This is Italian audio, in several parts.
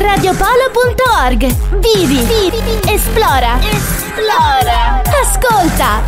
Radiopolo.org Vivi, vivi, esplora, esplora, ascolta.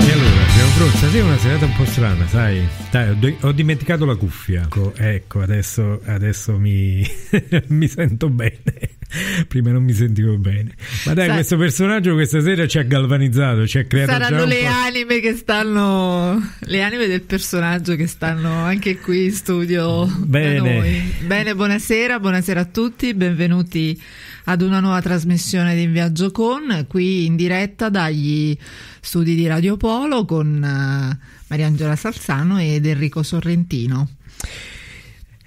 E allora, siamo pronti. stasera è una serata un po' strana, sai? Dai, ho dimenticato la cuffia. Ecco, ecco adesso, adesso mi, mi sento bene. Prima non mi sentivo bene. Ma dai, Sai, questo personaggio questa sera ci ha galvanizzato, ci ha creato. Saranno le anime che stanno. Le anime del personaggio che stanno anche qui in studio. Bene. Bene, buonasera, buonasera a tutti, benvenuti ad una nuova trasmissione di In Viaggio con, qui in diretta dagli studi di Radio Polo con uh, Mariangela Salzano ed Enrico Sorrentino.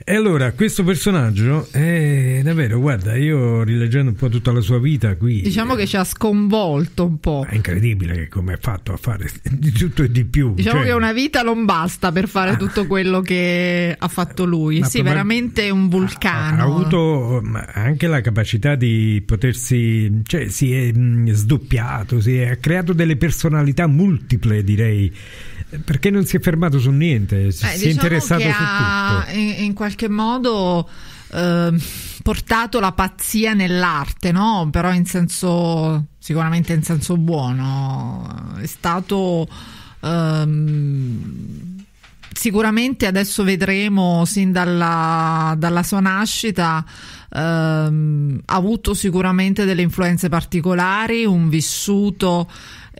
E allora, questo personaggio è eh, davvero, guarda, io rileggendo un po' tutta la sua vita qui... Diciamo eh, che ci ha sconvolto un po'. È incredibile come ha fatto a fare di tutto e di più. Diciamo cioè... che una vita non basta per fare ah, tutto quello che ha fatto lui. Sì, prova... veramente un vulcano. Ha, ha, avuto mm, anche la capacità di potersi... cioè si è mh, mm, sdoppiato, si è, ha creato delle personalità multiple, direi perché non si è fermato su niente, si, eh, si diciamo è interessato che su tutto. In, in qualche modo eh, portato la pazzia nell'arte, no? Però in senso sicuramente in senso buono. È stato ehm, sicuramente adesso vedremo sin dalla, dalla sua nascita ehm, ha avuto sicuramente delle influenze particolari, un vissuto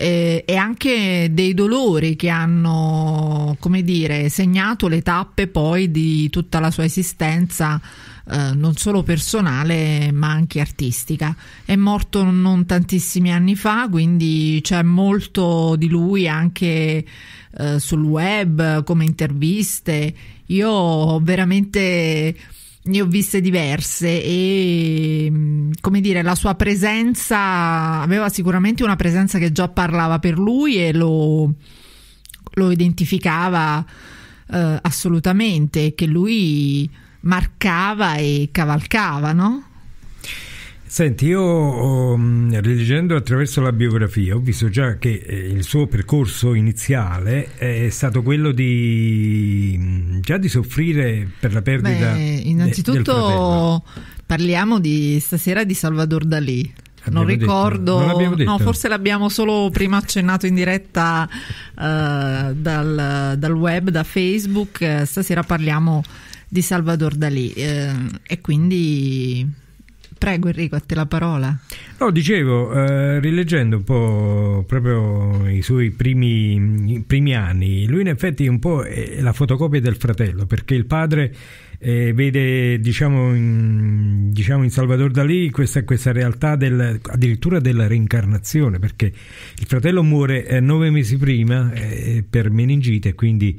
eh, e anche dei dolori che hanno come dire, segnato le tappe poi di tutta la sua esistenza. Eh, non solo personale ma anche artistica. È morto non tantissimi anni fa, quindi c'è molto di lui anche eh, sul web come interviste. Io veramente ne ho viste diverse e mm, come dire la sua presenza aveva sicuramente una presenza che già parlava per lui e lo, lo identificava eh, assolutamente che lui marcava e cavalcava no? Senti, io um, rileggendo attraverso la biografia ho visto già che eh, il suo percorso iniziale è stato quello di mm, già di soffrire per la perdita Beh, innanzitutto parliamo di stasera di Salvador Dalì non ricordo, detto, non no, forse l'abbiamo solo prima accennato in diretta uh, dal, dal, web, da Facebook. Stasera parliamo di Salvador Dalì uh, e quindi Prego Enrico, a te la parola. No, dicevo, eh, rileggendo un po' proprio i suoi primi, primi, anni, lui in effetti è un po' è la fotocopia del fratello, perché il padre eh, vede, diciamo in, diciamo in, Salvador Dalì questa, questa realtà del, addirittura della reincarnazione, perché il fratello muore eh, nove mesi prima eh, per meningite, quindi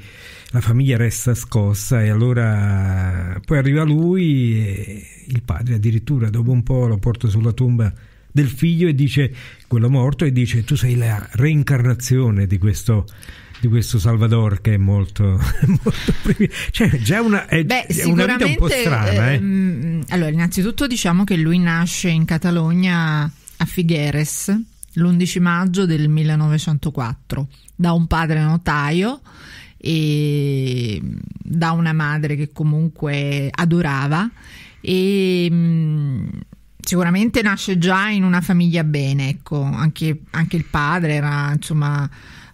la famiglia resta scossa e allora poi arriva lui e il padre addirittura dopo un po' lo porta sulla tomba del figlio e dice quello morto e dice tu sei la reincarnazione di questo di questo Salvador che è molto, molto privi- cioè già una, è, Beh, è una vita un po' strana ehm, eh. eh. Mm, allora innanzitutto diciamo che lui nasce in Catalogna a Figueres l'11 maggio del 1904 da un padre notaio e da una madre che comunque adorava e mm, sicuramente nasce già in una famiglia bene, ecco, anche, anche il padre era insomma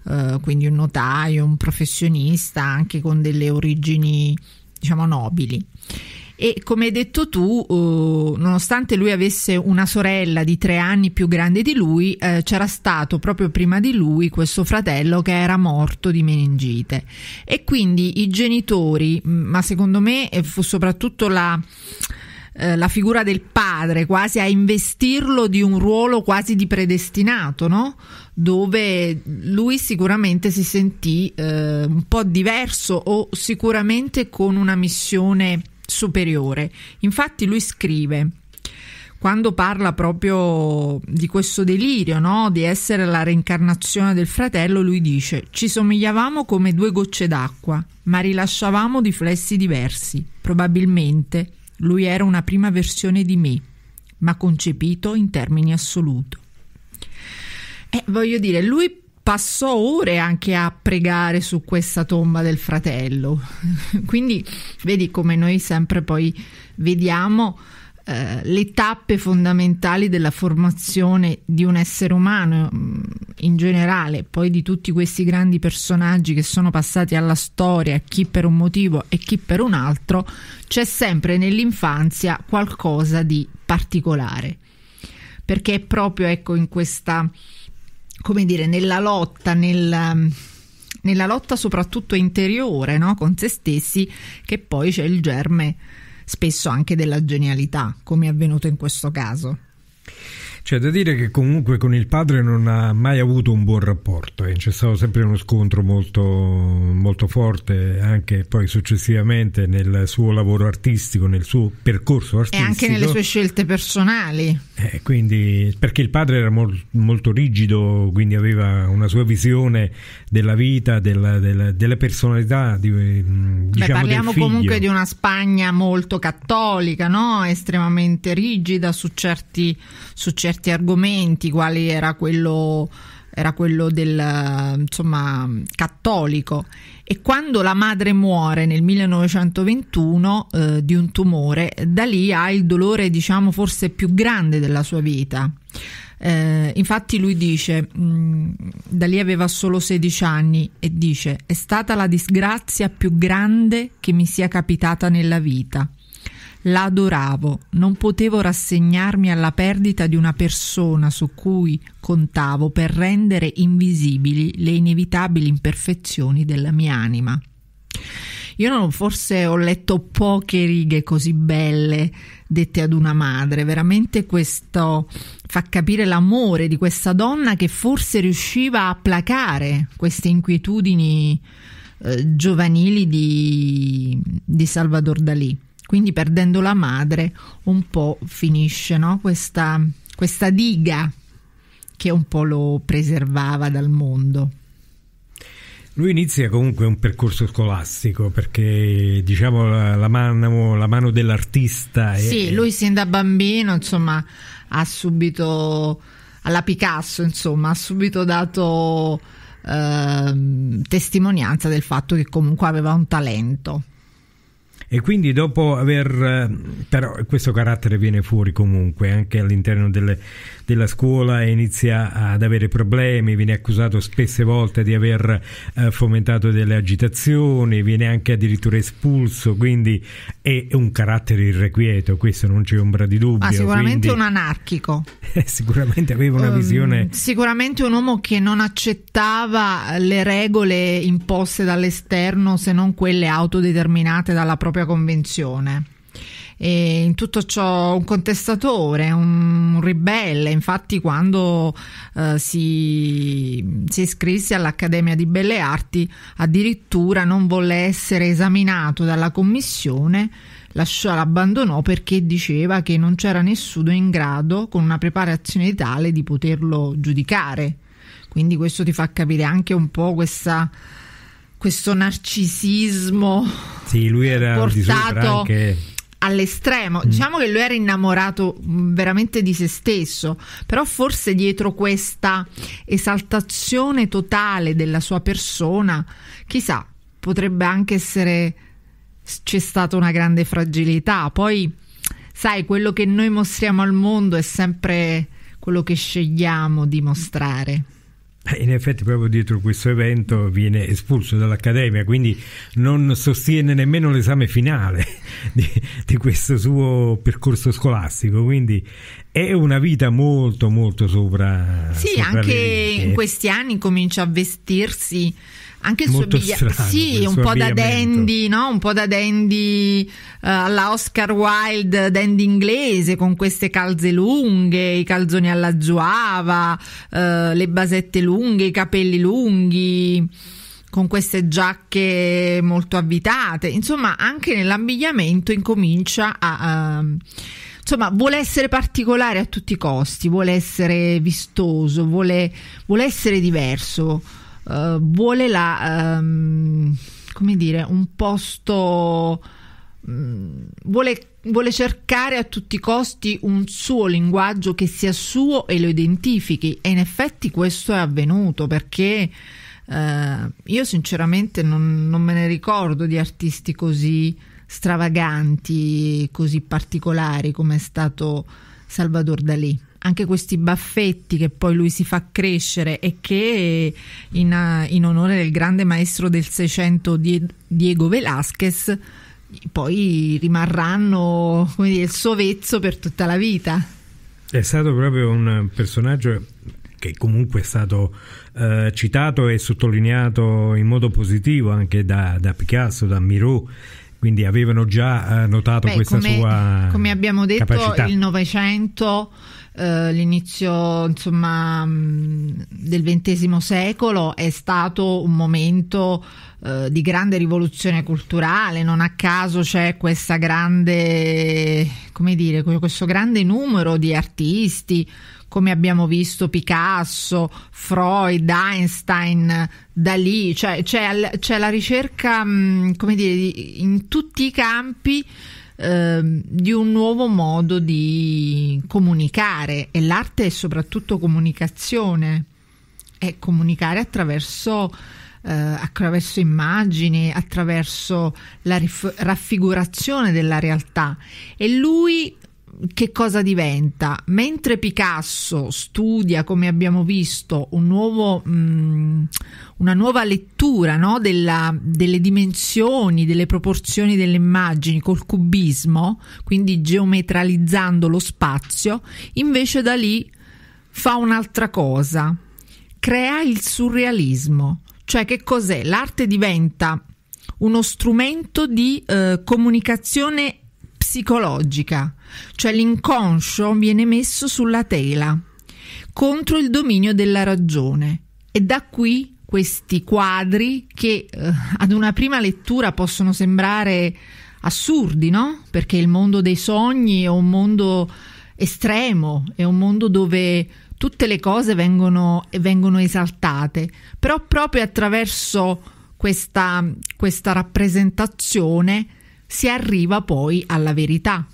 eh, quindi un notaio, un professionista anche con delle origini diciamo nobili e come hai detto tu, eh, nonostante lui avesse una sorella di tre anni più grande di lui, eh, c'era stato proprio prima di lui questo fratello che era morto di meningite e quindi i genitori, mm, ma secondo me fu soprattutto la eh, la figura del padre, quasi a investirlo di un ruolo quasi di predestinato, no? dove lui sicuramente si sentì eh, un po' diverso o sicuramente con una missione superiore. Infatti lui scrive quando parla proprio di questo delirio, no? di essere la reincarnazione del fratello, lui dice ci somigliavamo come due gocce d'acqua, ma rilasciavamo riflessi diversi. Probabilmente lui era una prima versione di me, ma concepito in termini assoluto. E eh, voglio dire, lui passò ore anche a pregare su questa tomba del fratello. Quindi vedi come noi sempre poi vediamo eh, le tappe fondamentali della formazione di un essere umano mm, in generale, poi di tutti questi grandi personaggi che sono passati alla storia, chi per un motivo e chi per un altro, c'è sempre nell'infanzia qualcosa di particolare. Perché è proprio ecco in questa come dire, nella lotta, nella, um, nella lotta soprattutto interiore no? con se stessi, che poi c'è il germe spesso anche della genialità, come è avvenuto in questo caso. C'è da dire che comunque con il padre non ha mai avuto un buon rapporto, eh. c'è stato sempre uno scontro molto, molto forte anche poi successivamente nel suo lavoro artistico, nel suo percorso artistico. E anche nelle sue scelte personali. Eh, quindi, perché il padre era mol, molto rigido, quindi aveva una sua visione della vita, della, della, della personalità. Di, mm, diciamo Beh, parliamo comunque di una Spagna molto cattolica, no? estremamente rigida su certi, su certi certi argomenti, quali era quello era quello del insomma cattolico e quando la madre muore nel 1921 eh, di un tumore da lì ha il dolore diciamo forse più grande della sua vita eh, infatti lui dice mh, mm, da lì aveva solo 16 anni e dice è stata la disgrazia più grande che mi sia capitata nella vita L'adoravo, non potevo rassegnarmi alla perdita di una persona su cui contavo per rendere invisibili le inevitabili imperfezioni della mia anima. Io non, forse ho letto poche righe così belle dette ad una madre, veramente questo fa capire l'amore di questa donna che forse riusciva a placare queste inquietudini eh, giovanili di, di Salvador Dalì quindi perdendo la madre un po' finisce no? questa, questa diga che un po' lo preservava dal mondo. Lui inizia comunque un percorso scolastico perché diciamo la, la mano, mano dell'artista. Sì, lui sin da bambino insomma ha subito, alla Picasso insomma, ha subito dato eh, testimonianza del fatto che comunque aveva un talento. E quindi dopo aver... Eh, però questo carattere viene fuori comunque anche all'interno delle, della scuola e inizia ad avere problemi, viene accusato spesse volte di aver eh, fomentato delle agitazioni, viene anche addirittura espulso, quindi è un carattere irrequieto, questo non c'è ombra di dubbio. Ma ah, sicuramente quindi... un anarchico. sicuramente aveva una um, visione... Sicuramente un uomo che non accettava le regole imposte dall'esterno se non quelle autodeterminate dalla propria propria convenzione. E in tutto ciò un contestatore, un ribelle, infatti quando eh, si, si, iscrisse all'Accademia di Belle Arti addirittura non volle essere esaminato dalla commissione, lasciò, l'abbandonò perché diceva che non c'era nessuno in grado con una preparazione tale di poterlo giudicare. Quindi questo ti fa capire anche un po' questa questo narcisismo sì, lui era portato anche... all'estremo. Mm. Diciamo che lui era innamorato mm, veramente di se stesso, però forse dietro questa esaltazione totale della sua persona, chissà, potrebbe anche essere c'è stata una grande fragilità. Poi, sai, quello che noi mostriamo al mondo è sempre quello che scegliamo di mostrare. In effetti proprio dietro questo evento viene espulso dall'Accademia, quindi non sostiene nemmeno l'esame finale di, di questo suo percorso scolastico, quindi è una vita molto molto sopra. Sì, sopra anche in questi anni comincia a vestirsi anche il suo biglietto, sì, un po' da dandy, no? un po' da dandy uh, alla Oscar Wilde, dandy inglese con queste calze lunghe, i calzoni alla zuava, uh, le basette lunghe, i capelli lunghi con queste giacche molto avvitate, insomma anche nell'abbigliamento incomincia a... Uh, insomma vuole essere particolare a tutti i costi, vuole essere vistoso, vuole, vuole essere diverso. Eh, vuole la, um, come dire, un posto, um, vuole, vuole cercare a tutti i costi un suo linguaggio che sia suo e lo identifichi e in effetti questo è avvenuto perché... Uh, io sinceramente non, non, me ne ricordo di artisti così stravaganti, così particolari come è stato Salvador Dalì anche questi baffetti che poi lui si fa crescere e che in, in onore del grande maestro del Seicento Diego Velázquez poi rimarranno come dire, il suo vezzo per tutta la vita. È stato proprio un personaggio che comunque è stato eh, citato e sottolineato in modo positivo anche da, da Picasso, da Miró quindi avevano già eh, notato Beh, questa come, sua come abbiamo detto capacità. il Novecento eh, l'inizio insomma, mm, del XX secolo è stato un momento eh, di grande rivoluzione culturale, non a caso c'è grande, dire, questo grande numero di artisti, come abbiamo visto Picasso, Freud, Einstein, Dalì, cioè c'è, la ricerca, mm, come dire, in tutti i campi Ehm, di un nuovo modo di comunicare e l'arte è soprattutto comunicazione e comunicare attraverso, eh, attraverso immagini, attraverso la raffigurazione della realtà e lui che cosa diventa? Mentre Picasso studia, come abbiamo visto, un nuovo, mh, mm, una nuova lettura no? Della, delle dimensioni, delle proporzioni delle immagini col cubismo, quindi geometralizzando lo spazio, invece da lì fa un'altra cosa, crea il surrealismo. Cioè che cos'è? L'arte diventa uno strumento di eh, comunicazione psicologica, cioè l'inconscio viene messo sulla tela contro il dominio della ragione e da qui questi quadri che eh, ad una prima lettura possono sembrare assurdi, no? Perché il mondo dei sogni è un mondo estremo, è un mondo dove tutte le cose vengono, vengono esaltate, però proprio attraverso questa, questa rappresentazione si arriva poi alla verità.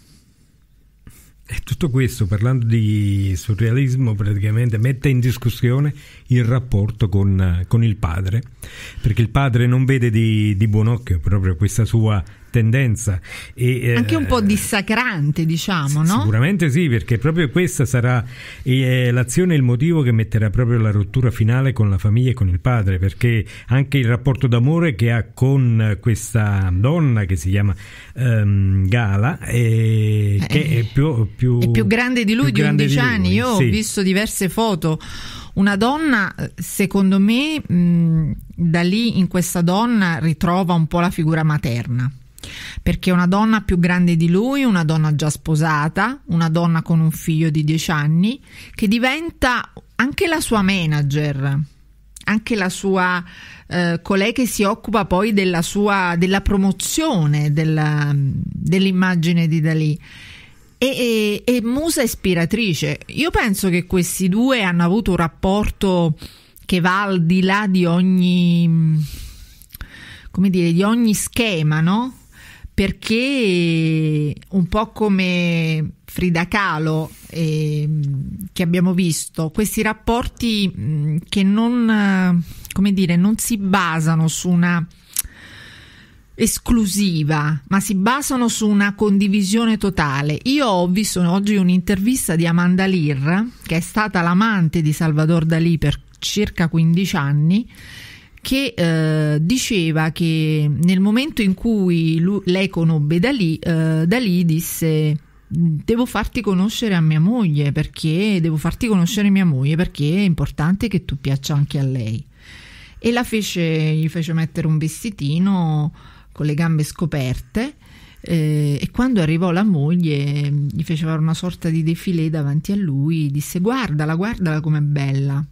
E tutto questo, parlando di surrealismo, praticamente mette in discussione il rapporto con, con il padre, perché il padre non vede di, di buon occhio proprio questa sua tendenza. E, eh, Anche un po' dissacrante, diciamo, no? Sicuramente sì, perché proprio questa sarà eh, l'azione il motivo che metterà proprio la rottura finale con la famiglia e con il padre, perché anche il rapporto d'amore che ha con questa donna che si chiama um, Gala, eh, eh, che è più, più, è più, grande di lui, più di 11 anni. Di Io sì. ho visto diverse foto. Una donna, secondo me, mh, da lì in questa donna ritrova un po' la figura materna perché una donna più grande di lui, una donna già sposata, una donna con un figlio di 10 anni, che diventa anche la sua manager, anche la sua eh, colei che si occupa poi della, sua, della promozione della, dell'immagine di Dalì. E, e, e, musa ispiratrice. Io penso che questi due hanno avuto un rapporto che va al di là di ogni, come dire, di ogni schema, no? perché un po' come Frida Kahlo eh, che abbiamo visto, questi rapporti mm, che non, eh, dire, non si basano su una esclusiva, ma si basano su una condivisione totale. Io ho visto oggi un'intervista di Amanda Lear, che è stata l'amante di Salvador Dalí per circa 15 anni, che eh, diceva che nel momento in cui lui, lei conobbe Dalì, eh, Dalì disse devo farti conoscere a mia moglie perché devo farti conoscere mia moglie perché è importante che tu piaccia anche a lei e la fece, gli fece mettere un vestitino con le gambe scoperte eh, e quando arrivò la moglie gli fece fare una sorta di defilé davanti a lui disse guardala guardala com'è bella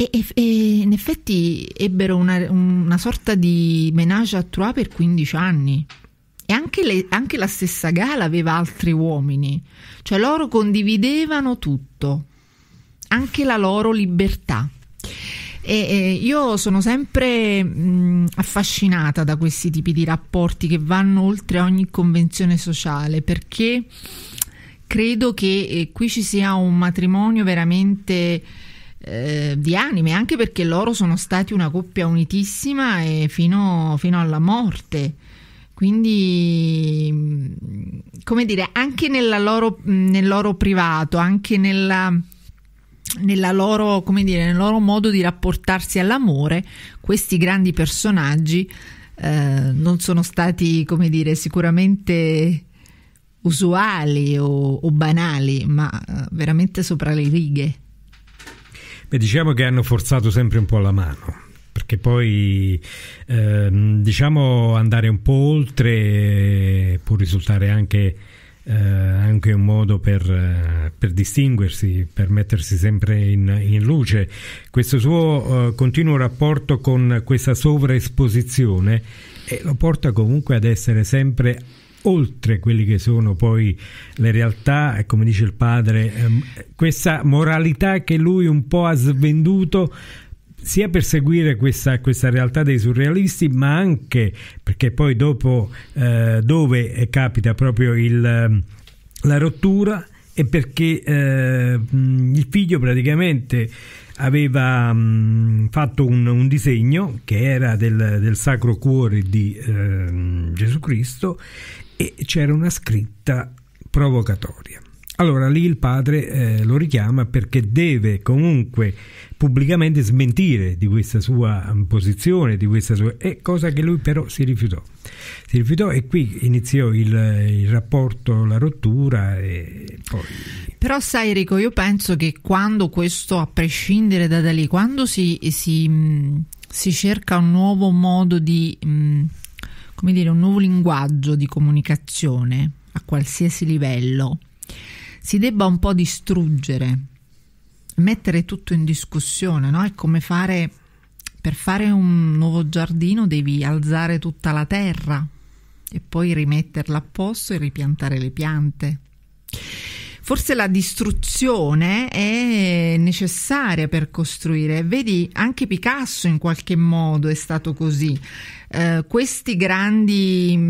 e, e, e, in effetti ebbero una, una sorta di menage à trois per 15 anni. E anche, le, anche la stessa Gala aveva altri uomini, cioè loro condividevano tutto, anche la loro libertà. E, eh, io sono sempre mh, affascinata da questi tipi di rapporti che vanno oltre ogni convenzione sociale perché credo che eh, qui ci sia un matrimonio veramente eh, di anime, anche perché loro sono stati una coppia unitissima fino, fino alla morte. Quindi, mm, come dire, anche loro, mm, nel loro privato, anche nella, nella loro, dire, nel loro modo di rapportarsi all'amore, questi grandi personaggi eh, non sono stati, come dire, sicuramente usuali o, o banali, ma eh, veramente sopra le righe. Beh, diciamo che hanno forzato sempre un po' la mano perché poi ehm, diciamo andare un po' oltre può risultare anche, eh, anche un modo per, per, distinguersi, per mettersi sempre in, in luce. Questo suo eh, continuo rapporto con questa sovraesposizione eh, lo porta comunque ad essere sempre oltre quelle che sono poi le realtà, come dice il padre, ehm, questa moralità che lui un po' ha svenduto sia per seguire questa, questa, realtà dei surrealisti, ma anche perché poi dopo eh, dove eh, capita proprio il, ehm, la rottura e perché eh, il figlio praticamente aveva mh, fatto un, un, disegno che era del, del Sacro Cuore di eh, Gesù Cristo e c'era una scritta provocatoria. Allora lì il padre eh, lo richiama perché deve comunque pubblicamente smentire di questa sua mm, posizione, di questa sua... Eh, cosa che lui però si rifiutò. Si rifiutò e qui iniziò il, il rapporto, la rottura e poi... Però sai Enrico, io penso che quando questo, a prescindere da, da lì, quando si, si, mm, si cerca un nuovo modo di... Mh mm, come dire, un nuovo linguaggio di comunicazione a qualsiasi livello si debba un po' distruggere, mettere tutto in discussione, no? È come fare per fare un nuovo giardino devi alzare tutta la terra e poi rimetterla a posto e ripiantare le piante forse la distruzione è necessaria per costruire. Vedi, anche Picasso in qualche modo è stato così. Eh, questi grandi mh,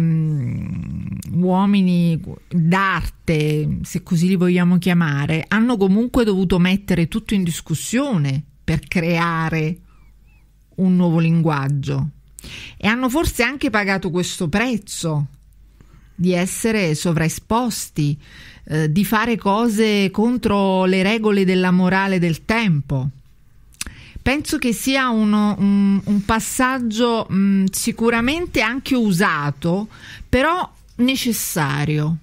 mm, uomini d'arte, se così li vogliamo chiamare, hanno comunque dovuto mettere tutto in discussione per creare un nuovo linguaggio e hanno forse anche pagato questo prezzo di essere sovraesposti, eh, di fare cose contro le regole della morale del tempo. Penso che sia uno, un, un, passaggio mh, mm, sicuramente anche usato, però necessario,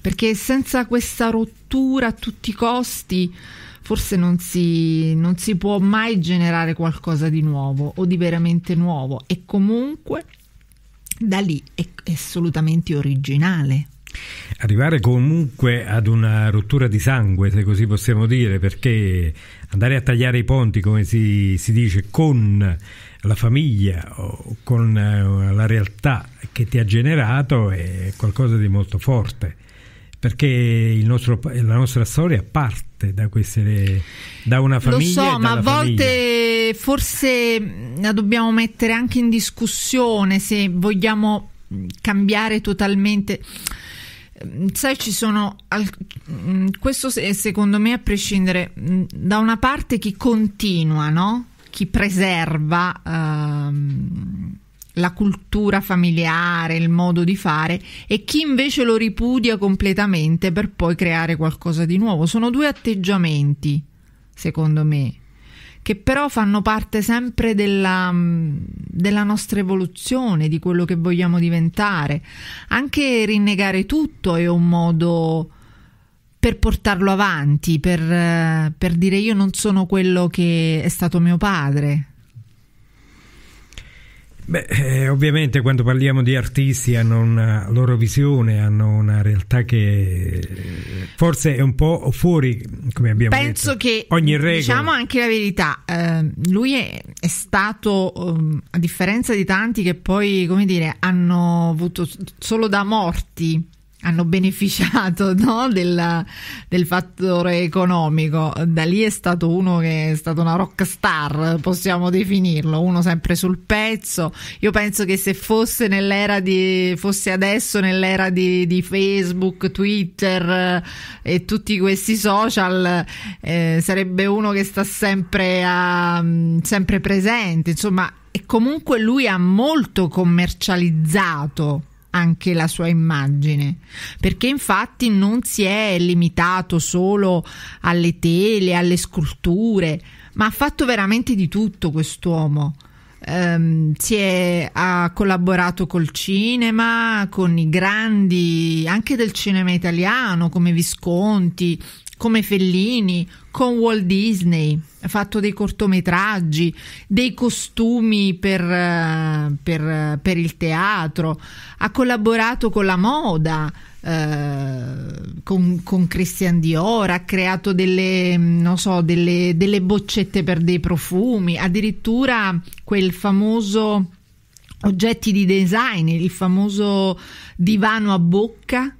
perché senza questa rottura a tutti i costi forse non si, non si può mai generare qualcosa di nuovo o di veramente nuovo e comunque da lì è, assolutamente originale. Arrivare comunque ad una rottura di sangue, se così possiamo dire, perché andare a tagliare i ponti, come si, si dice, con la famiglia o con eh, la realtà che ti ha generato è qualcosa di molto forte perché nostro, la nostra storia parte da, queste, da una famiglia. Lo so, ma a volte famiglia. forse mm, la dobbiamo mettere anche in discussione se vogliamo mm, cambiare totalmente. Mm, sai, ci sono. Questo secondo me a prescindere da una parte chi continua, no? chi preserva. Ehm, la cultura familiare, il modo di fare e chi invece lo ripudia completamente per poi creare qualcosa di nuovo. Sono due atteggiamenti, secondo me, che però fanno parte sempre della, mm, della nostra evoluzione, di quello che vogliamo diventare. Anche rinnegare tutto è un modo per portarlo avanti, per, eh, per dire io non sono quello che è stato mio padre Beh, eh, ovviamente quando parliamo di artisti hanno una loro visione, hanno una realtà che forse è un po' fuori, come abbiamo Penso detto. Penso che, ogni regola. diciamo anche la verità, eh, lui è, è stato, um, a differenza di tanti che poi, come dire, hanno avuto solo da morti hanno beneficiato no, del, del, fattore economico. Da lì è stato uno che è stato una rock star, possiamo definirlo, uno sempre sul pezzo. Io penso che se fosse, di, fosse adesso nell'era di, di, Facebook, Twitter eh, e tutti questi social, eh, sarebbe uno che sta sempre, a, mm, sempre presente. Insomma, e comunque lui ha molto commercializzato anche la sua immagine, perché infatti non si è limitato solo alle tele, alle sculture, ma ha fatto veramente di tutto quest'uomo. Um, si è, ha collaborato col cinema, con i grandi anche del cinema italiano come Visconti, come Fellini, con Walt Disney, ha fatto dei cortometraggi, dei costumi per, eh, per, eh, per il teatro, ha collaborato con la moda, eh, con, con, Christian Dior, ha creato delle, so, delle, delle boccette per dei profumi, addirittura quel famoso oggetti di design, il famoso divano a bocca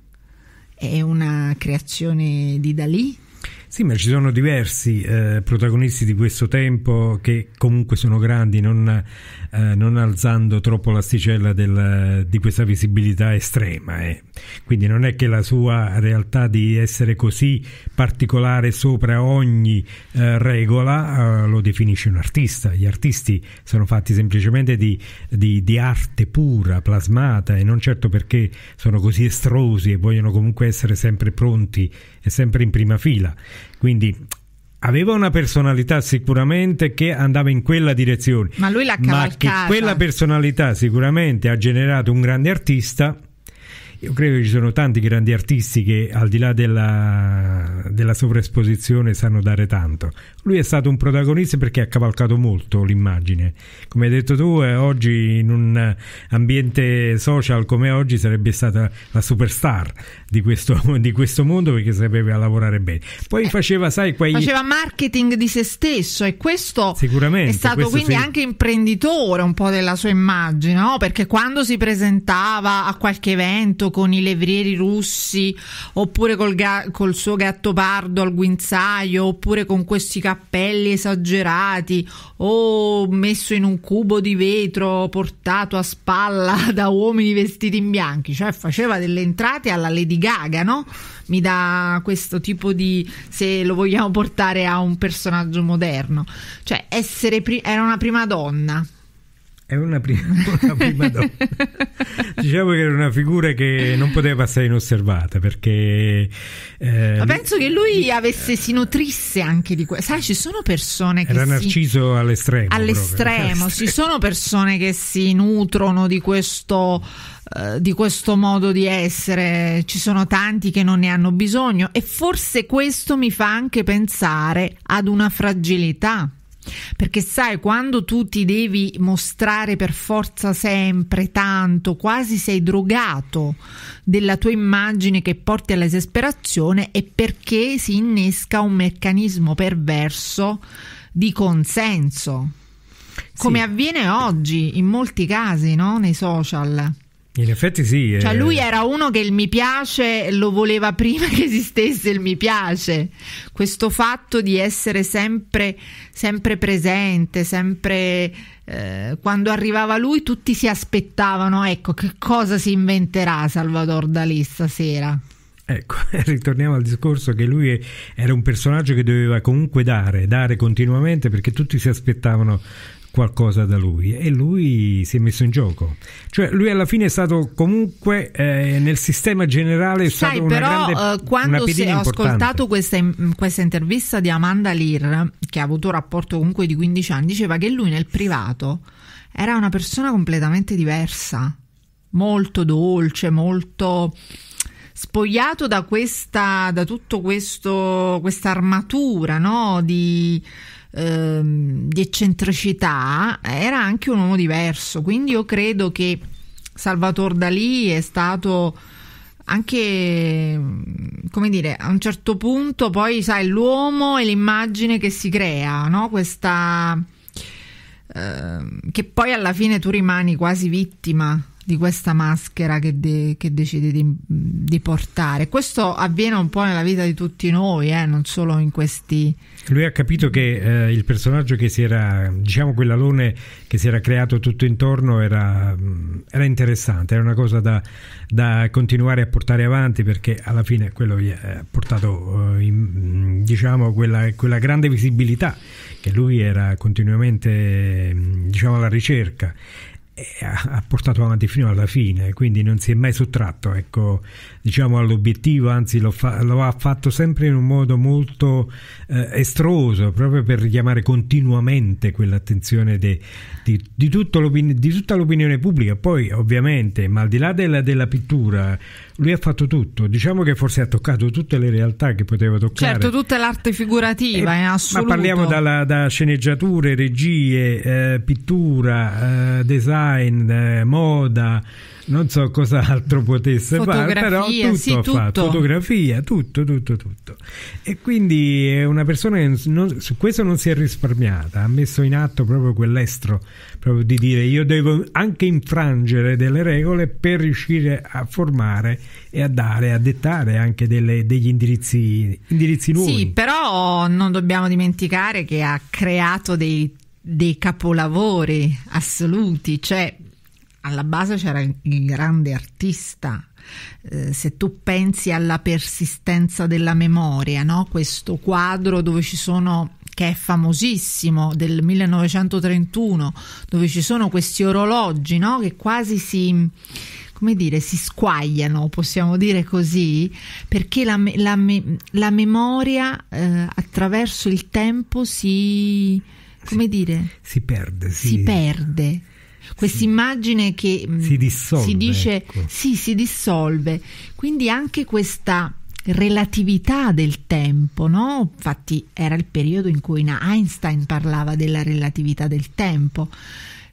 è una creazione di Dalì? Sì, ma ci sono diversi eh, protagonisti di questo tempo che comunque sono grandi, non eh, non alzando troppo l'asticella del, di questa visibilità estrema. Eh. Quindi non è che la sua realtà di essere così particolare sopra ogni eh, regola eh, lo definisce un artista. Gli artisti sono fatti semplicemente di, di, di arte pura, plasmata e non certo perché sono così estrosi e vogliono comunque essere sempre pronti e sempre in prima fila. Quindi aveva una personalità sicuramente che andava in quella direzione. Ma lui l'ha cavalcata. Ma che quella personalità sicuramente ha generato un grande artista io credo che ci sono tanti grandi artisti che al di là della, della sovraesposizione sanno dare tanto. Lui è stato un protagonista perché ha cavalcato molto l'immagine. Come hai detto tu, eh, oggi in un ambiente social come oggi sarebbe stata la superstar di questo, di questo mondo perché sapeva lavorare bene. Poi eh, faceva, sai, quei... faceva marketing di se stesso e questo è stato quindi sì. anche imprenditore un po' della sua immagine, no? perché quando si presentava a qualche evento con i levrieri russi, oppure col, ga- col suo gatto pardo al guinzaglio, oppure con questi cappelli esagerati, o messo in un cubo di vetro portato a spalla da uomini vestiti in bianchi, cioè faceva delle entrate alla Lady Gaga, no? Mi dà questo tipo di se lo vogliamo portare a un personaggio moderno, cioè essere pri- era una prima donna è una prima, una prima donna. diciamo che era una figura che non poteva passare inosservata perché... Eh, Ma penso che lui avesse, si nutrisse anche di questo. Sai, ci sono persone che... Era si... narciso all'estremo. All'estremo. all'estremo. Ci sono persone che si nutrono di questo eh, di questo modo di essere, ci sono tanti che non ne hanno bisogno e forse questo mi fa anche pensare ad una fragilità. Perché sai, quando tu ti devi mostrare per forza sempre tanto, quasi sei drogato della tua immagine che porti all'esasperazione, è perché si innesca un meccanismo perverso di consenso. Come sì. avviene oggi in molti casi, no? Nei social. In effetti sì. Eh. Cioè lui era uno che il mi piace lo voleva prima che esistesse il mi piace. Questo fatto di essere sempre, sempre presente, sempre... Eh, quando arrivava lui tutti si aspettavano, ecco, che cosa si inventerà Salvador Dalì stasera? Ecco, ritorniamo al discorso che lui era un personaggio che doveva comunque dare, dare continuamente perché tutti si aspettavano qualcosa da lui e lui si è messo in gioco. Cioè lui alla fine è stato comunque eh, nel sistema generale è Sai, stato però, grande, uh, quando se, ho ascoltato questa, questa, intervista di Amanda Lear che ha avuto un rapporto comunque di 15 anni diceva che lui nel privato era una persona completamente diversa, molto dolce, molto spogliato da questa da tutto questo questa armatura, no? di ehm, di eccentricità, era anche un uomo diverso. Quindi io credo che Salvatore Dalì è stato anche come dire a un certo punto poi sai l'uomo e l'immagine che si crea no? questa ehm, che poi alla fine tu rimani quasi vittima di questa maschera che, de, che decide di, di, portare. Questo avviene un po' nella vita di tutti noi, eh, non solo in questi. Lui ha capito che eh, il personaggio che si era, diciamo, quell'alone che si era creato tutto intorno era, era interessante, era una cosa da, da, continuare a portare avanti perché alla fine quello gli ha portato eh, in, diciamo, quella, quella, grande visibilità che lui era continuamente diciamo, alla ricerca eh, ha portato avanti fino alla fine, quindi non si è mai sottratto ecco, diciamo, all'obiettivo, anzi lo, fa, lo, ha fatto sempre in un modo molto eh, estroso, proprio per richiamare continuamente quell'attenzione de, di, di, di, tutta l'opinione pubblica. Poi ovviamente, ma al di là della, della, pittura, lui ha fatto tutto, diciamo che forse ha toccato tutte le realtà che poteva toccare. Certo, tutta l'arte figurativa, eh, in assoluto. Ma parliamo dalla, da sceneggiature, regie, eh, pittura, eh, design design, eh, moda, non so cos'altro potesse fare, però tutto, sì, tutto. Fa, fotografia, tutto, tutto, tutto. E quindi è una persona che non, su questo non si è risparmiata, ha messo in atto proprio quell'estro, proprio di dire io devo anche infrangere delle regole per riuscire a formare e a dare, a dettare anche delle, degli indirizzi, indirizzi nuovi. Sì, però non dobbiamo dimenticare che ha creato dei dei capolavori assoluti, cioè alla base c'era il grande artista. Eh, se tu pensi alla persistenza della memoria, no? questo quadro dove ci sono che è famosissimo del 1931, dove ci sono questi orologi no? che quasi si, come dire, si squagliano, possiamo dire così, perché la, la, la memoria eh, attraverso il tempo si, come si, dire? Si perde. Si, si perde. Questa immagine che mm, si dissolve. Si dice, ecco. sì, si dissolve. Quindi anche questa relatività del tempo, no? Infatti era il periodo in cui Einstein parlava della relatività del tempo.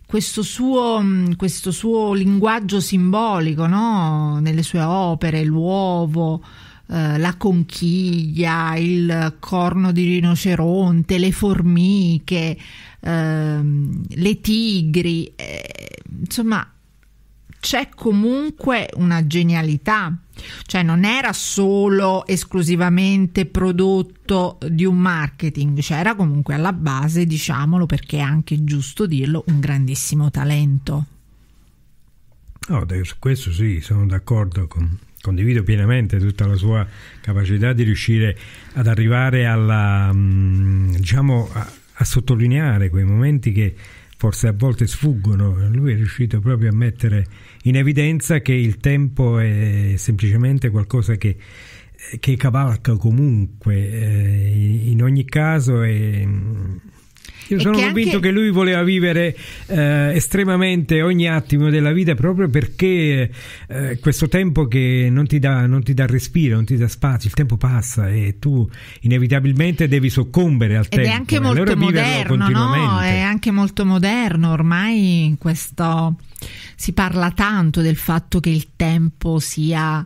Questo suo, mm, questo suo linguaggio simbolico no? nelle sue opere, l'uovo, eh, la conchiglia, il corno di rinoceronte, le formiche, ehm, le tigri, eh, insomma c'è comunque una genialità, cioè non era solo esclusivamente prodotto di un marketing, c'era cioè comunque alla base, diciamolo perché è anche giusto dirlo, un grandissimo talento. No, su questo sì, sono d'accordo con, condivido pienamente tutta la sua capacità di riuscire ad arrivare alla, mm, diciamo, a, a, sottolineare quei momenti che forse a volte sfuggono. Lui è riuscito proprio a mettere in evidenza che il tempo è semplicemente qualcosa che, che cavalca comunque eh, in ogni caso È, io sono che convinto anche... che lui voleva vivere eh, estremamente ogni attimo della vita proprio perché eh, questo tempo che non ti, dà, non ti dà respiro, non ti dà spazio, il tempo passa e tu inevitabilmente devi soccombere al Ed tempo. Ed è anche eh, molto allora moderno, no? È anche molto moderno ormai questo... Si parla tanto del fatto che il tempo sia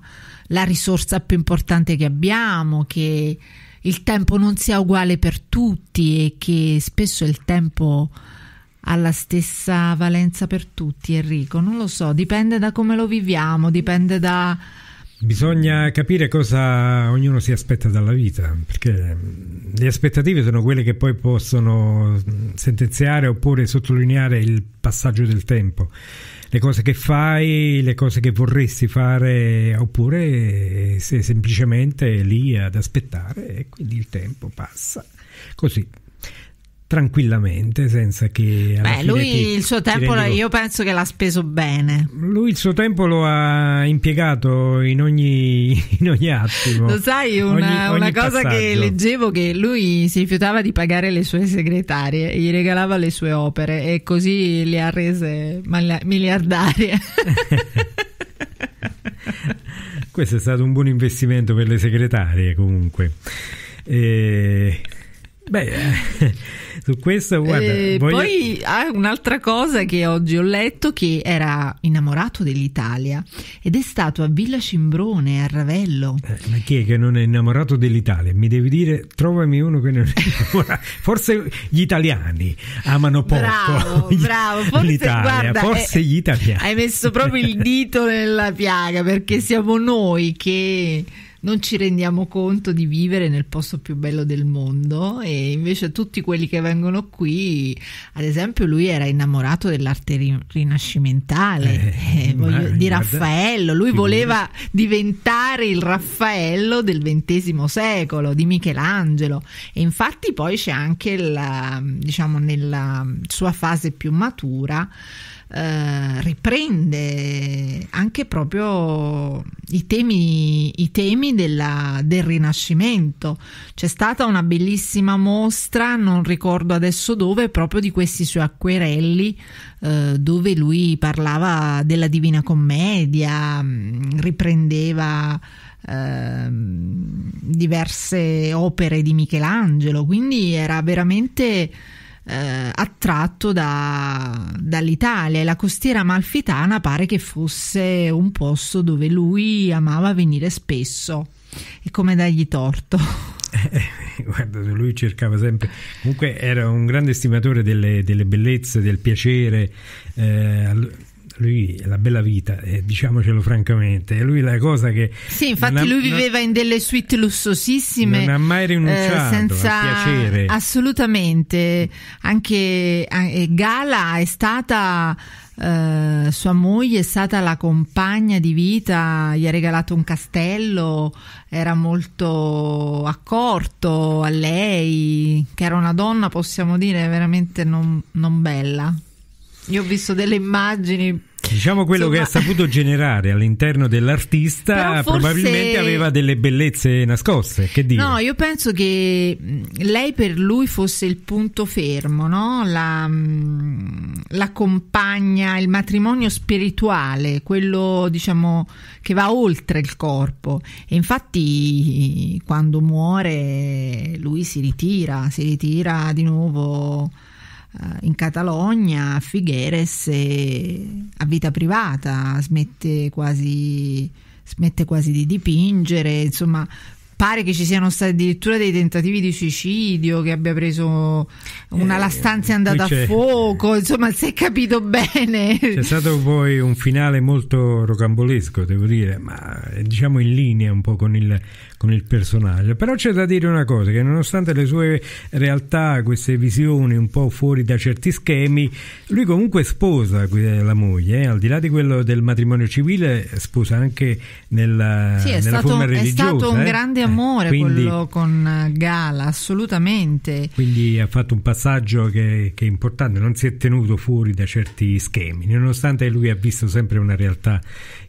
la risorsa più importante che abbiamo, che il tempo non sia uguale per tutti e che spesso il tempo ha la stessa valenza per tutti, Enrico. Non lo so, dipende da come lo viviamo, dipende da... Bisogna capire cosa ognuno si aspetta dalla vita, perché mm, le aspettative sono quelle che poi possono mm, sentenziare oppure sottolineare il passaggio del tempo le cose che fai, le cose che vorresti fare, oppure eh, sei semplicemente lì ad aspettare e quindi il tempo passa così tranquillamente senza che Beh, lui ti, il suo tempo rendi... io penso che l'ha speso bene lui il suo tempo lo ha impiegato in ogni, in ogni attimo lo sai una, ogni, una ogni cosa passaggio. che leggevo che lui si rifiutava di pagare le sue segretarie gli regalava le sue opere e così le ha rese miliardarie questo è stato un buon investimento per le segretarie comunque e Beh, eh, su questo guarda. Eh, voglio... Poi ah, un'altra cosa che oggi ho letto che era innamorato dell'Italia ed è stato a Villa Cimbrone a Ravello. Eh, ma chi è che non è innamorato dell'Italia? Mi devi dire, trovami uno che non è innamorato. Forse gli italiani amano poco. Bravo, bravo. Forse, l'Italia, guarda, eh, forse eh, gli italiani. Hai messo proprio il dito nella piaga perché siamo noi che non ci rendiamo conto di vivere nel posto più bello del mondo e invece tutti quelli che vengono qui, ad esempio lui era innamorato dell'arte rin- rinascimentale, eh, eh, eh voglio, di Raffaello, lui voleva diventare il Raffaello del XX secolo, di Michelangelo e infatti poi c'è anche la, diciamo nella sua fase più matura eh, riprende anche proprio i temi, i temi della, del Rinascimento. C'è stata una bellissima mostra, non ricordo adesso dove, proprio di questi suoi acquerelli eh, dove lui parlava della Divina Commedia, mm, riprendeva ehm, diverse opere di Michelangelo, quindi era veramente eh, attratto da, dall'Italia e la costiera malfitana pare che fosse un posto dove lui amava venire spesso. E come dagli torto? guarda, lui cercava sempre. Comunque era un grande stimatore delle, delle bellezze, del piacere. Eh, lui la bella vita, eh, diciamocelo francamente, lui la cosa che... Sì, infatti ha, lui viveva non, in delle suite lussuosissime. Non ha mai rinunciato eh, senza, piacere. Assolutamente, anche eh, Gala è stata... Uh, sua moglie è stata la compagna di vita, gli ha regalato un castello, era molto accorto a lei, che era una donna, possiamo dire, veramente non, non bella. Io ho visto delle immagini Diciamo quello Insomma... che ha saputo generare all'interno dell'artista forse... probabilmente aveva delle bellezze nascoste. Che dire? No, io penso che lei per lui fosse il punto fermo, no? la, la compagna, il matrimonio spirituale, quello diciamo che va oltre il corpo. E infatti quando muore lui si ritira, si ritira di nuovo eh, in Catalogna, a Figueres, eh, a vita privata, smette quasi, smette quasi di dipingere, insomma pare che ci siano stati addirittura dei tentativi di suicidio, che abbia preso una eh, stanza è andata a fuoco, insomma si è capito bene. C'è stato poi un finale molto rocambolesco, devo dire, ma eh, diciamo in linea un po' con il, con il personaggio. Però c'è da dire una cosa, che nonostante le sue realtà, queste visioni un po' fuori da certi schemi, lui comunque sposa la moglie, eh? al di là di quello del matrimonio civile, sposa anche nella, sì, nella stato, forma religiosa. È stato un eh? grande amore quindi, quello con eh, Gala, assolutamente. Quindi ha fatto un passaggio che, che, è importante, non si è tenuto fuori da certi schemi, nonostante lui ha visto sempre una realtà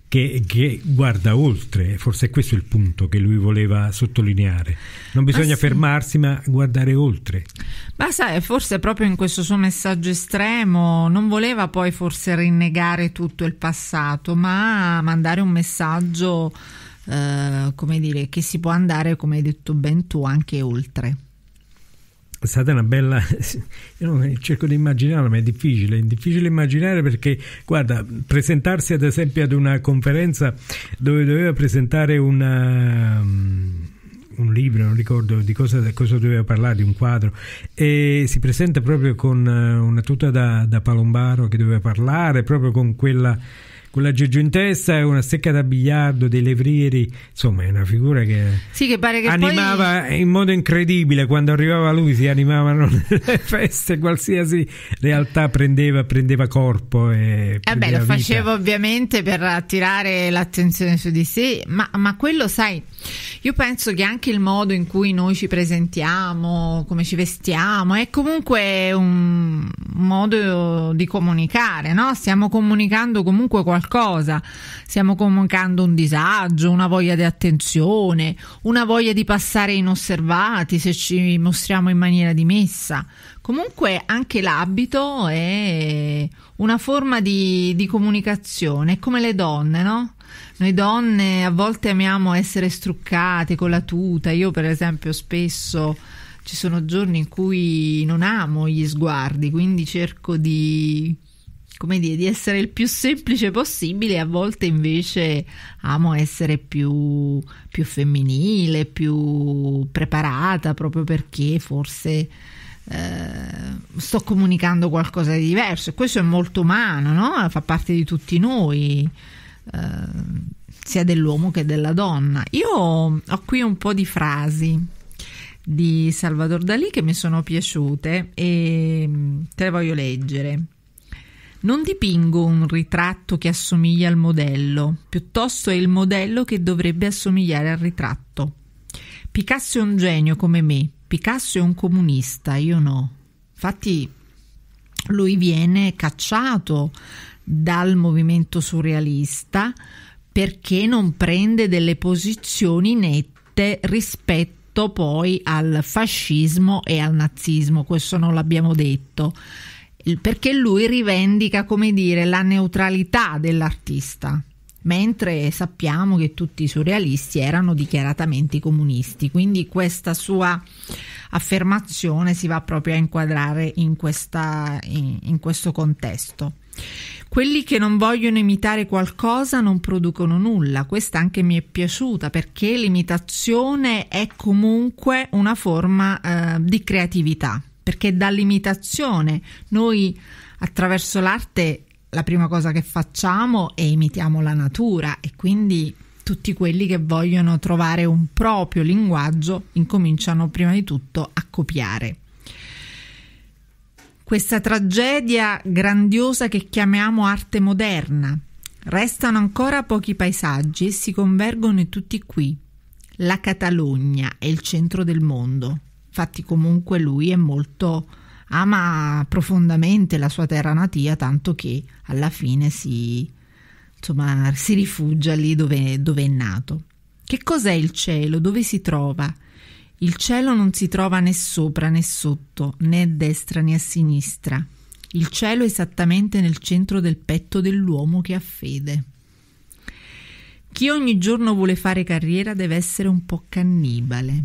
che, che guarda oltre, forse questo è il punto che lui voleva sottolineare. Non bisogna ma sì. fermarsi ma guardare oltre. Ma sai, forse proprio in questo suo messaggio estremo non voleva poi forse rinnegare tutto il passato, ma mandare un messaggio eh, come dire, che si può andare, come hai detto ben tu, anche oltre. È stata una bella. Io cerco di immaginarla, ma è difficile. È difficile immaginare perché, guarda, presentarsi ad esempio ad una conferenza dove doveva presentare una, mm, un libro, non ricordo di cosa, di cosa, doveva parlare, di un quadro, e si presenta proprio con eh, una tuta da, da palombaro che doveva parlare, proprio con quella con la Geggio in testa e una stecca da biliardo dei levrieri, insomma è una figura che, sì, che, che animava poi... in modo incredibile, quando arrivava lui si animavano le feste, qualsiasi realtà prendeva, prendeva corpo. E eh beh, lo faceva ovviamente per attirare l'attenzione su di sé, ma, ma quello sai, io penso che anche il modo in cui noi ci presentiamo, come ci vestiamo, è comunque un modo di comunicare, no? stiamo comunicando comunque qualcosa qualcosa, stiamo comunicando un disagio, una voglia di attenzione, una voglia di passare inosservati se ci mostriamo in maniera dimessa. Comunque anche l'abito è una forma di, di comunicazione, è come le donne, no? Noi donne a volte amiamo essere struccate con la tuta, io per esempio spesso ci sono giorni in cui non amo gli sguardi, quindi cerco di come dire, di essere il più semplice possibile, e a volte invece amo essere più, più femminile, più preparata, proprio perché forse eh, sto comunicando qualcosa di diverso. E questo è molto umano, no? fa parte di tutti noi, eh, sia dell'uomo che della donna. Io ho qui un po' di frasi di Salvador Dalì che mi sono piaciute e mm, te le voglio leggere. Non dipingo un ritratto che assomiglia al modello, piuttosto è il modello che dovrebbe assomigliare al ritratto. Picasso è un genio come me, Picasso è un comunista, io no. Infatti lui viene cacciato dal movimento surrealista perché non prende delle posizioni nette rispetto poi al fascismo e al nazismo, questo non l'abbiamo detto perché lui rivendica, come dire, la neutralità dell'artista mentre sappiamo che tutti i surrealisti erano dichiaratamente comunisti, quindi questa sua affermazione si va proprio a inquadrare in, questa, in, in, questo contesto. Quelli che non vogliono imitare qualcosa non producono nulla, questa anche mi è piaciuta perché l'imitazione è comunque una forma eh, di creatività perché dall'imitazione noi attraverso l'arte la prima cosa che facciamo è imitiamo la natura e quindi tutti quelli che vogliono trovare un proprio linguaggio incominciano prima di tutto a copiare. Questa tragedia grandiosa che chiamiamo arte moderna. Restano ancora pochi paesaggi e si convergono tutti qui. La Catalogna è il centro del mondo, Infatti comunque lui è molto ama profondamente la sua terra natia, tanto che alla fine si, insomma, si rifugia lì dove, dove è nato. Che cos'è il cielo? Dove si trova? Il cielo non si trova né sopra né sotto, né a destra né a sinistra. Il cielo è esattamente nel centro del petto dell'uomo che ha fede. Chi ogni giorno vuole fare carriera deve essere un po' cannibale.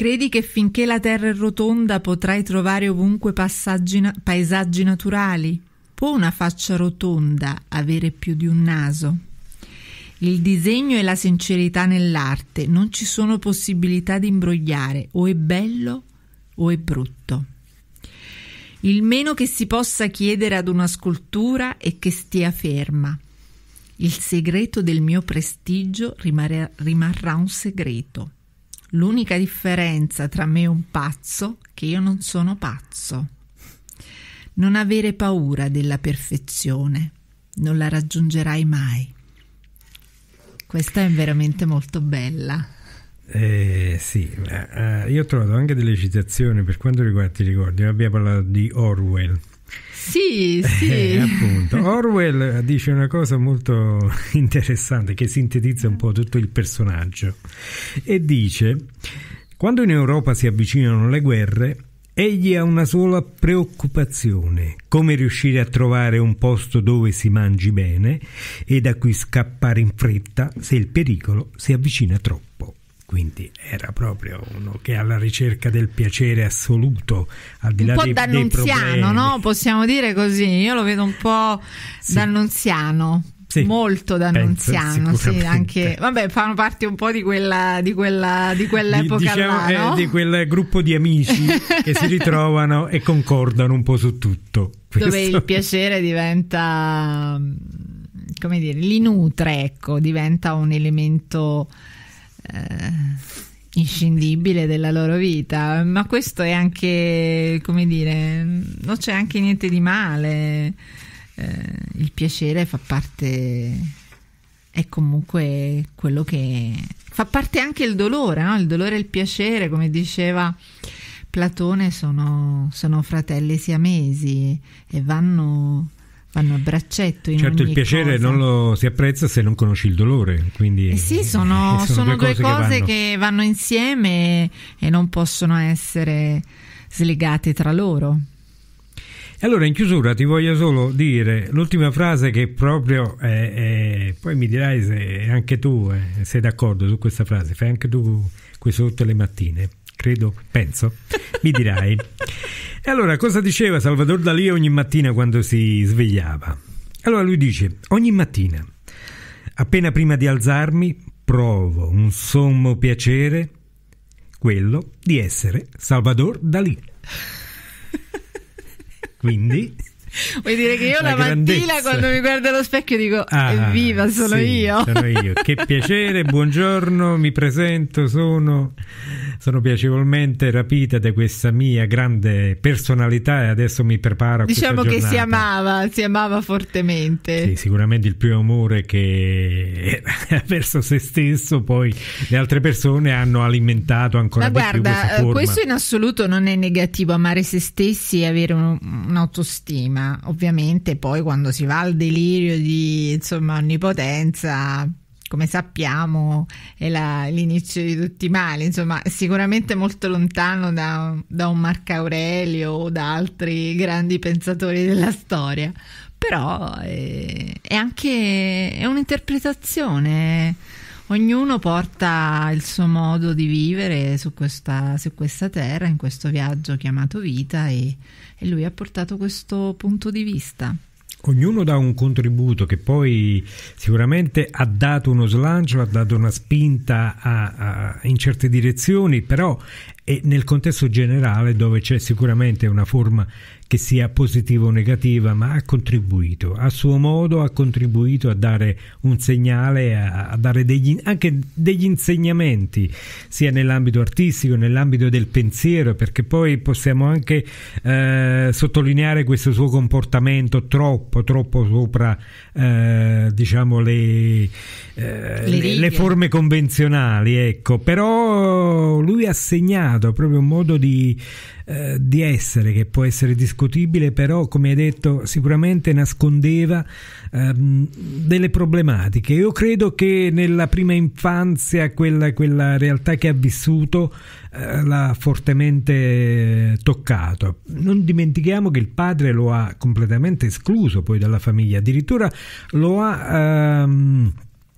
Credi che finché la terra è rotonda potrai trovare ovunque na- paesaggi naturali? Può una faccia rotonda avere più di un naso? Il disegno e la sincerità nell'arte non ci sono possibilità di imbrogliare, o è bello o è brutto. Il meno che si possa chiedere ad una scultura è che stia ferma. Il segreto del mio prestigio rimarrà un segreto. L'unica differenza tra me e un pazzo è che io non sono pazzo. Non avere paura della perfezione, non la raggiungerai mai. Questa è veramente molto bella. Eh, sì, eh, io ho trovato anche delle citazioni per quanto riguarda i ricordi. Abbiamo parlato di Orwell sì, sì. Eh, appunto. Orwell dice una cosa molto interessante che sintetizza un po' tutto il personaggio e dice, quando in Europa si avvicinano le guerre, egli ha una sola preoccupazione, come riuscire a trovare un posto dove si mangi bene e da cui scappare in fretta se il pericolo si avvicina troppo quindi era proprio uno che alla ricerca del piacere assoluto al di un là po' dei, d'annunziano dei no? possiamo dire così io lo vedo un po' sì. d'annunziano sì, molto d'annunziano sì, anche, vabbè fanno parte un po' di, quella, di, quella, di quell'epoca di, diciamo, là, no? eh, di quel gruppo di amici che si ritrovano e concordano un po' su tutto questo. dove il piacere diventa come dire li nutre ecco diventa un elemento eh, inscindibile della loro vita, ma questo è anche, come dire, non c'è anche niente di male. Eh, il piacere fa parte, è comunque quello che fa parte anche il dolore, no? il dolore e il piacere, come diceva Platone, sono, sono fratelli siamesi e vanno vanno a braccetto. In certo, il piacere cosa. non lo si apprezza se non conosci il dolore. Quindi, eh sì, sono, sono, sono due, due, cose, che vanno, che vanno insieme e, non possono essere slegate tra loro. Allora, in chiusura ti voglio solo dire l'ultima frase che proprio è, è, poi mi dirai se anche tu eh, sei d'accordo su questa frase, fai anche tu questo tutte le mattine credo, penso, mi dirai. E allora cosa diceva Salvador Dalì ogni mattina quando si svegliava? Allora lui dice, ogni mattina, appena prima di alzarmi, provo un sommo piacere, quello di essere Salvador Dalì. Quindi... Vuoi dire che io la, la mattina quando mi guardo allo specchio dico ah, evviva eh, sono sì, io. Sono io. Che piacere, buongiorno, mi presento, sono sono piacevolmente rapita da questa mia grande personalità e adesso mi preparo. Diciamo che si amava, si amava fortemente. Sì, sicuramente il primo amore che verso se stesso, poi le altre persone hanno alimentato ancora Ma di guarda, più eh, questo in assoluto non è negativo, amare se stessi e avere un'autostima. Ovviamente poi quando si va al delirio di insomma onnipotenza come sappiamo è la, l'inizio di tutti i mali, insomma sicuramente molto lontano da, da un Marco Aurelio o da altri grandi pensatori della storia, però è, eh, è anche è un'interpretazione, ognuno porta il suo modo di vivere su questa, su questa terra, in questo viaggio chiamato vita e, e lui ha portato questo punto di vista. Ognuno dà un contributo che poi sicuramente ha dato uno slancio, ha dato una spinta a, a, in certe direzioni, però è nel contesto generale dove c'è sicuramente una forma che sia positiva o negativa, ma ha contribuito, a suo modo ha contribuito a dare un segnale, a, dare degli, anche degli insegnamenti, sia nell'ambito artistico, nell'ambito del pensiero, perché poi possiamo anche eh, sottolineare questo suo comportamento troppo, troppo sopra eh, diciamo le, eh, le, le, forme convenzionali, ecco, però lui ha segnato proprio un modo di, eh, di essere che può essere discusso discutibile, però come hai detto sicuramente nascondeva ehm, delle problematiche. Io credo che nella prima infanzia quella, quella realtà che ha vissuto eh, l'ha fortemente toccato. Non dimentichiamo che il padre lo ha completamente escluso poi dalla famiglia, addirittura lo ha... Ehm,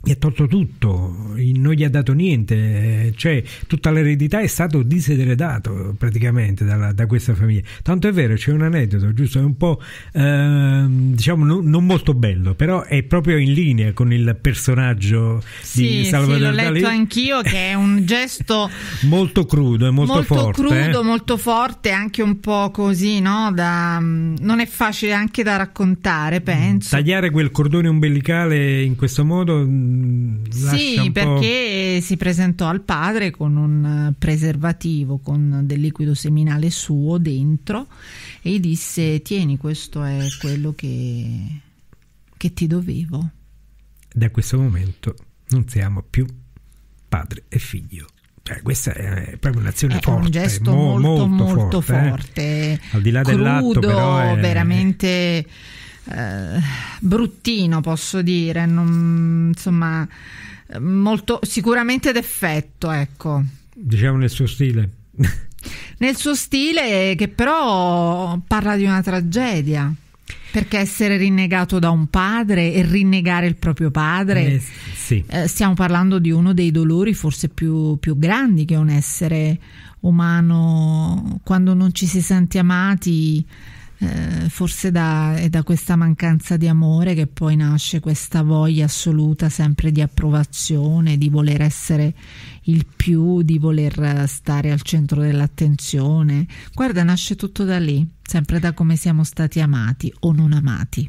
gli ha tolto tutto, non gli ha dato niente, eh, cioè tutta l'eredità è stato diseredato praticamente dalla, da questa famiglia. Tanto è vero, c'è un aneddoto, giusto, è un po' ehm, diciamo non, non, molto bello, però è proprio in linea con il personaggio sì, di Salvatore Dalì. Sì, l'ho letto anch'io che è un gesto molto crudo, è molto, molto forte. Molto eh. crudo, eh? molto forte, anche un po' così, no? Da, mm, non è facile anche da raccontare, mm. penso. Tagliare quel cordone umbilicale in questo modo mm, sì, perché si presentò al padre con un preservativo con del liquido seminale suo dentro e gli disse: Tieni, questo è quello che, che ti dovevo. Da questo momento non siamo più padre e figlio. Cioè, questa è proprio un'azione è forte, un gesto mo- molto, molto, molto forte, eh. forte eh? al di là crudo, dell'atto, però è... veramente eh, bruttino, posso dire, non, insomma, molto, sicuramente d'effetto, ecco. Diciamo nel suo stile. nel suo stile che però parla di una tragedia. Perché essere rinnegato da un padre e rinnegare il proprio padre, eh, sì. eh, stiamo parlando di uno dei dolori forse più, più grandi che un essere umano quando non ci si sente amati eh, forse da, è da questa mancanza di amore che poi nasce questa voglia assoluta sempre di approvazione, di voler essere il più, di voler stare al centro dell'attenzione. Guarda, nasce tutto da lì, sempre da come siamo stati amati o non amati.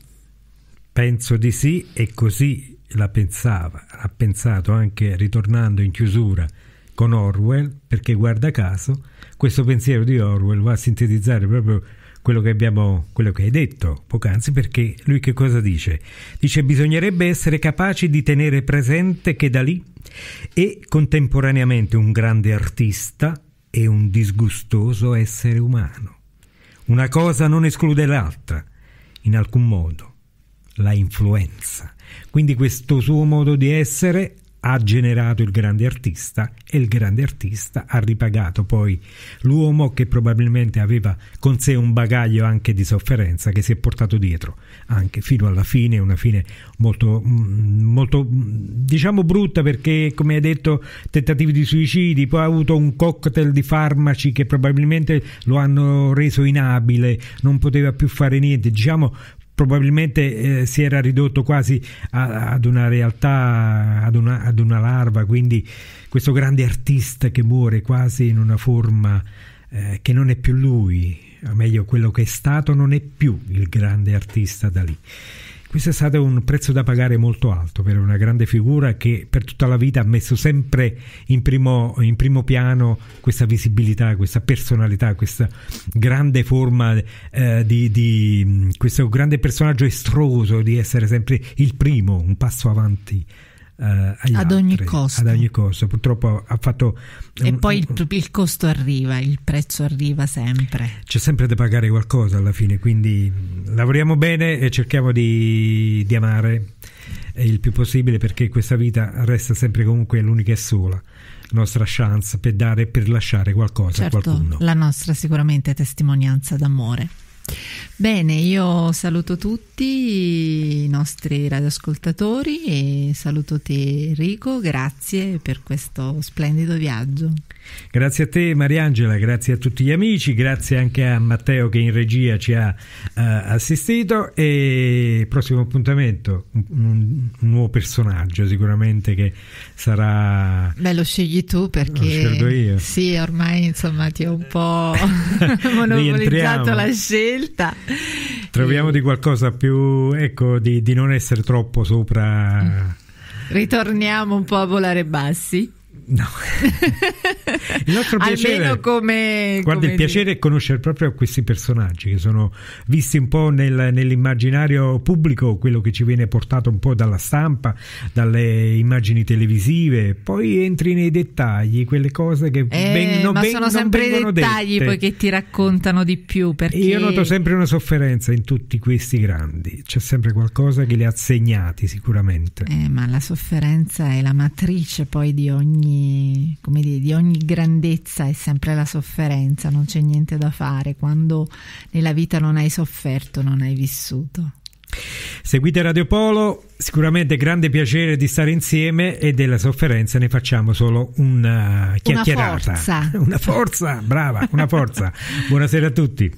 Penso di sì e così la pensava, ha pensato anche ritornando in chiusura con Orwell, perché guarda caso questo pensiero di Orwell va a sintetizzare proprio quello che, abbiamo, quello che hai detto poc'anzi, perché lui che cosa dice? Dice bisognerebbe essere capaci di tenere presente che da lì è contemporaneamente un grande artista e un disgustoso essere umano. Una cosa non esclude l'altra, in alcun modo, la influenza. Quindi questo suo modo di essere ha generato il grande artista e il grande artista ha ripagato poi l'uomo che probabilmente aveva con sé un bagaglio anche di sofferenza che si è portato dietro anche fino alla fine, una fine molto, mm, molto mm, diciamo brutta perché come hai detto tentativi di suicidi, poi ha avuto un cocktail di farmaci che probabilmente lo hanno reso inabile, non poteva più fare niente, diciamo probabilmente eh, si era ridotto quasi a, ad una realtà, ad una, ad una, larva, quindi questo grande artista che muore quasi in una forma eh, che non è più lui, o meglio quello che è stato non è più il grande artista da lì. Questo è stato un prezzo da pagare molto alto per una grande figura che per tutta la vita ha messo sempre in primo, in primo piano questa visibilità, questa personalità, questa grande forma eh, di, di questo grande personaggio estroso di essere sempre il primo, un passo avanti eh, ad altri, ogni costo. Ad ogni costo. Purtroppo ha fatto... E un, poi il, il, costo arriva, il prezzo arriva sempre. C'è sempre da pagare qualcosa alla fine, quindi lavoriamo bene e cerchiamo di, di amare il più possibile perché questa vita resta sempre comunque l'unica e sola nostra chance per dare e per lasciare qualcosa certo, a qualcuno. La nostra sicuramente testimonianza d'amore. Bene, io saluto tutti nostri radioascoltatori e saluto te Enrico, grazie per questo splendido viaggio. Grazie a te Mariangela, grazie a tutti gli amici, grazie anche a Matteo che in regia ci ha uh, assistito e prossimo appuntamento, un, un, nuovo personaggio sicuramente che sarà... Beh lo scegli tu perché... Lo io. Sì, ormai insomma ti ho un po' monopolizzato la scelta. Troviamo di qualcosa più, ecco, di, di non essere troppo sopra... Mm. Ritorniamo un po' a volare bassi. No. il nostro piacere, Almeno come, guarda, come il piacere dire. è conoscere proprio questi personaggi che sono visti un po' nel, nell'immaginario pubblico, quello che ci viene portato un po' dalla stampa, dalle immagini televisive, poi entri nei dettagli, quelle cose che eh, vengono ma ben, sono sempre i dettagli dette. poi che ti raccontano di più. Perché... Io noto sempre una sofferenza in tutti questi grandi, c'è sempre qualcosa che li ha segnati sicuramente. Eh, ma la sofferenza è la matrice poi di ogni come dire, di ogni grandezza è sempre la sofferenza, non c'è niente da fare. Quando nella vita non hai sofferto, non hai vissuto. Seguite Radio Polo, sicuramente grande piacere di stare insieme e della sofferenza ne facciamo solo una chiacchierata. Una forza, una forza brava, una forza. Buonasera a tutti.